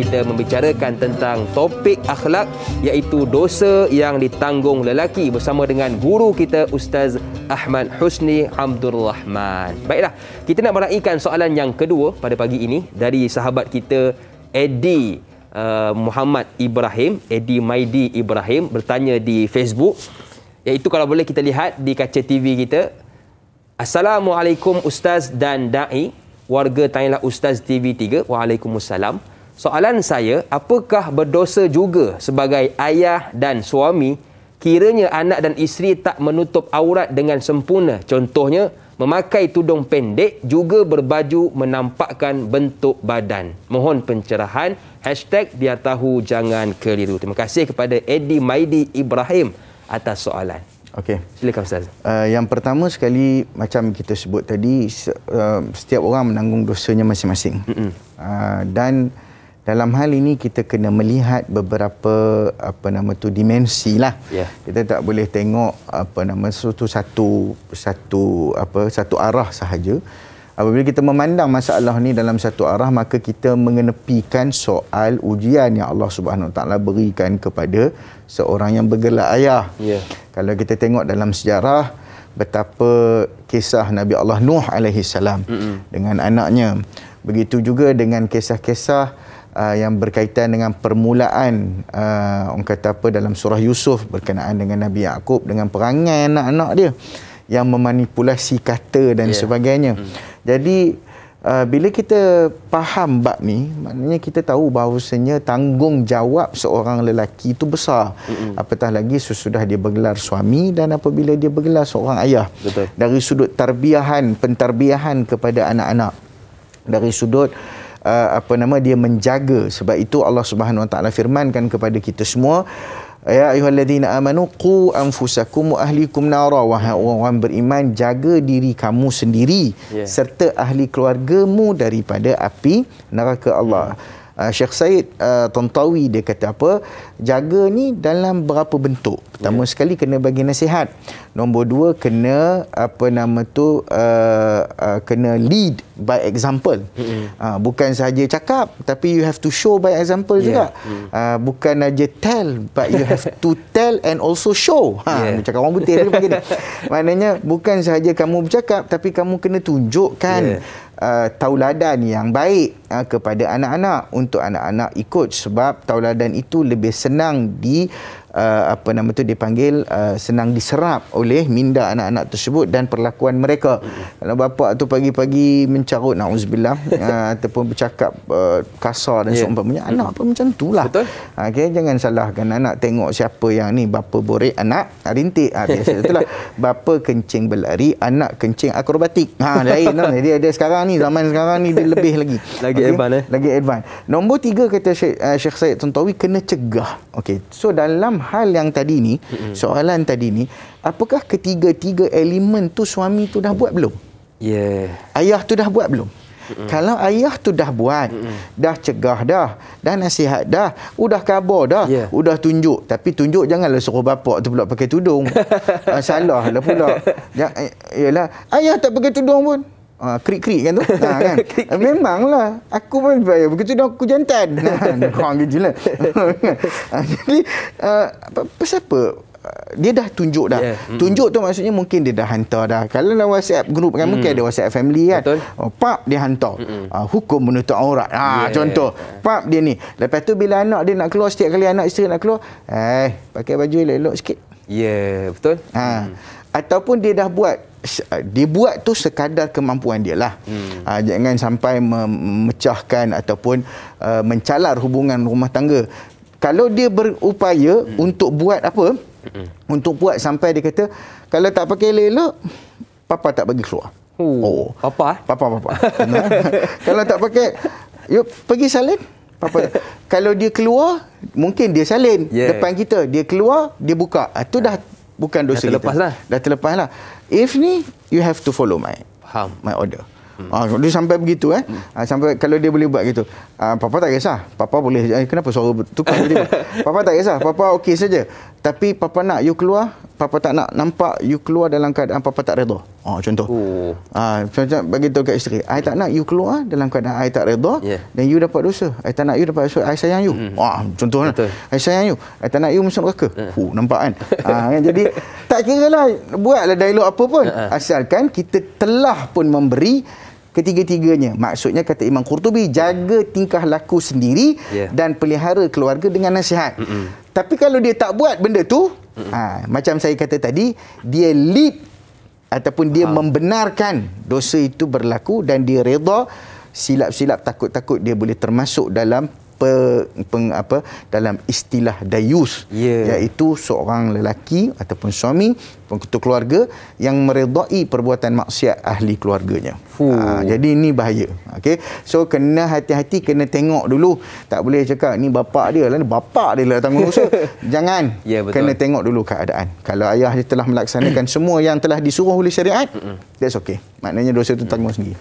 kita membicarakan tentang topik akhlak iaitu dosa yang ditanggung lelaki bersama dengan guru kita Ustaz Ahmad Husni Abdul Rahman. Baiklah, kita nak meraihkan soalan yang kedua pada pagi ini dari sahabat kita Edi uh, Muhammad Ibrahim, Edi Maidi Ibrahim bertanya di Facebook iaitu kalau boleh kita lihat di kaca TV kita. Assalamualaikum Ustaz dan Da'i warga tanyalah Ustaz TV3. Waalaikumsalam. Soalan saya, apakah berdosa juga sebagai ayah dan suami kiranya anak dan isteri tak menutup aurat dengan sempurna? Contohnya, memakai tudung pendek juga berbaju menampakkan bentuk badan. Mohon pencerahan. Hashtag biar tahu jangan keliru. Terima kasih kepada Edi Maidi Ibrahim atas soalan. Okey. Silakan Ustaz. Uh, yang pertama sekali macam kita sebut tadi uh, setiap orang menanggung dosanya masing-masing. Uh, dan dalam hal ini kita kena melihat beberapa apa nama tu dimensi lah. Yeah. Kita tak boleh tengok apa nama satu satu satu apa satu arah sahaja. Apabila kita memandang masalah ni dalam satu arah maka kita mengenepikan soal ujian yang Allah Subhanahu Wa taala berikan kepada seorang yang bergelar ayah. Yeah. Kalau kita tengok dalam sejarah betapa kisah Nabi Allah Nuh alaihi salam mm-hmm. dengan anaknya. Begitu juga dengan kisah-kisah uh, yang berkaitan dengan permulaan uh, orang kata apa dalam surah Yusuf berkenaan dengan Nabi Yaakob dengan perangai anak-anak dia yang memanipulasi kata dan yeah. sebagainya. Hmm. Jadi uh, bila kita faham bab ni, maknanya kita tahu bahawasanya tanggungjawab seorang lelaki itu besar. Hmm. Apatah lagi sesudah dia bergelar suami dan apabila dia bergelar seorang ayah. Betul. Dari sudut tarbiahan, pentarbiahan kepada anak-anak. Dari sudut uh, apa nama dia menjaga sebab itu Allah Subhanahu Wa Taala firmankan kepada kita semua ya ayyuhallazina amanu qu anfusakum wa ahlikum nara wa orang beriman jaga diri kamu sendiri yeah. serta ahli keluargamu daripada api neraka Allah yeah uh, ah, Syekh Said uh, ah, Tontawi dia kata apa jaga ni dalam berapa bentuk pertama yeah. sekali kena bagi nasihat nombor dua kena apa nama tu uh, uh, kena lead by example mm-hmm. uh, bukan sahaja cakap tapi you have to show by example yeah. juga mm. uh, bukan aja tell but you have to tell and also show ha, yeah. cakap orang putih maknanya bukan sahaja kamu bercakap tapi kamu kena tunjukkan yeah. Uh, tauladan yang baik uh, kepada anak-anak untuk anak-anak ikut sebab tauladan itu lebih senang di uh, apa nama tu dipanggil uh, senang diserap oleh minda anak-anak tersebut dan perlakuan mereka. Kalau bapa tu pagi-pagi mencarut naudzubillah uh, ataupun bercakap uh, kasar dan yeah. seumpamanya anak pun macam itulah. Betul. Uh, Okey jangan salahkan anak tengok siapa yang ni bapa borek anak uh, rintik ha, biasa itulah. bapa kencing berlari anak kencing akrobatik. Ha lain no? Jadi ada sekarang ni zaman sekarang ni dia lebih lagi lagi okay? advance eh? lagi advance nombor tiga kata Syekh, uh, Syekh Said Tontowi kena cegah okey so dalam hal yang tadi ni hmm soalan tadi ni apakah ketiga-tiga elemen tu suami tu dah buat belum yeah ayah tu dah buat belum Mm-mm. Kalau ayah tu dah buat, Mm-mm. dah cegah dah, dah nasihat dah, udah kabar dah, yeah. udah tunjuk. Tapi tunjuk janganlah suruh bapak tu pula pakai tudung. uh, salah lah pula. Ya, ayah tak pakai tudung pun. Ah, krik-krik uh, kan tu. ha, kan? Memanglah. Aku pun bayar. Begitu dah aku jantan. Kurang gaji lah. Jadi, uh, ah, pasal apa? Dia dah tunjuk dah. Yeah. Mm-hmm. Tunjuk tu maksudnya mungkin dia dah hantar dah. Kalau dalam WhatsApp group kan, mm. mungkin ada WhatsApp family kan. Betul. Oh, pap dia hantar. Mm-hmm. Uh, hukum menutup aurat. Ha, yeah. contoh. Pap dia ni. Lepas tu bila anak dia nak keluar, setiap kali anak isteri nak keluar, eh, pakai baju elok-elok sikit. Ya, yeah. betul. Ha. Mm ataupun dia dah buat dia buat tu sekadar kemampuan dia lah hmm. ha, jangan sampai memecahkan ataupun uh, mencalar hubungan rumah tangga kalau dia berupaya hmm. untuk buat apa hmm. untuk buat sampai dia kata kalau tak pakai elok papa tak bagi keluar Ooh. oh papa eh? papa papa kalau tak pakai yuk pergi salin Papa, kalau dia keluar mungkin dia salin yeah. depan kita dia keluar dia buka itu ah, ha, dah bukan dosa dah terlepas kita. Lah. Dah terlepas lah. If ni, you have to follow my Faham. my order. Hmm. Ha, dia sampai begitu eh. Ha, sampai kalau dia boleh buat gitu. Ha, Papa tak kisah. Papa boleh. Eh, kenapa suara tukar? Papa tak kisah. Papa okey saja tapi papa nak you keluar papa tak nak nampak you keluar dalam keadaan papa tak redha oh contoh ah oh. ha, bagi tahu kat isteri ai tak nak you keluar dalam keadaan ai tak redha yeah. dan you dapat dosa ai tak nak you dapat dosa ai sayang you mm. Mm-hmm. wah contohlah ai sayang you ai tak nak you masuk neraka eh. uh. Huh, nampak kan ha, jadi tak kiralah buatlah dialog apa pun uh-huh. asalkan kita telah pun memberi ketiga-tiganya maksudnya kata Imam Qurtubi jaga tingkah laku sendiri yeah. dan pelihara keluarga dengan nasihat Mm-mm. Tapi kalau dia tak buat benda tu, hmm. ha, macam saya kata tadi, dia lead ataupun dia ha. membenarkan dosa itu berlaku dan dia redha silap-silap takut-takut dia boleh termasuk dalam pe, peng, apa dalam istilah dayus yeah. iaitu seorang lelaki ataupun suami ketua keluarga yang meredai perbuatan maksiat ahli keluarganya. Ha, jadi ini bahaya. Okey. So kena hati-hati kena tengok dulu. Tak boleh cakap ni bapak dia lah bapak dia lah tanggung dosa. Jangan. yeah, betul. Kena tengok dulu keadaan. Kalau ayah dia telah melaksanakan semua yang telah disuruh oleh syariat, that's okay. Maknanya dosa itu tanggung sendiri.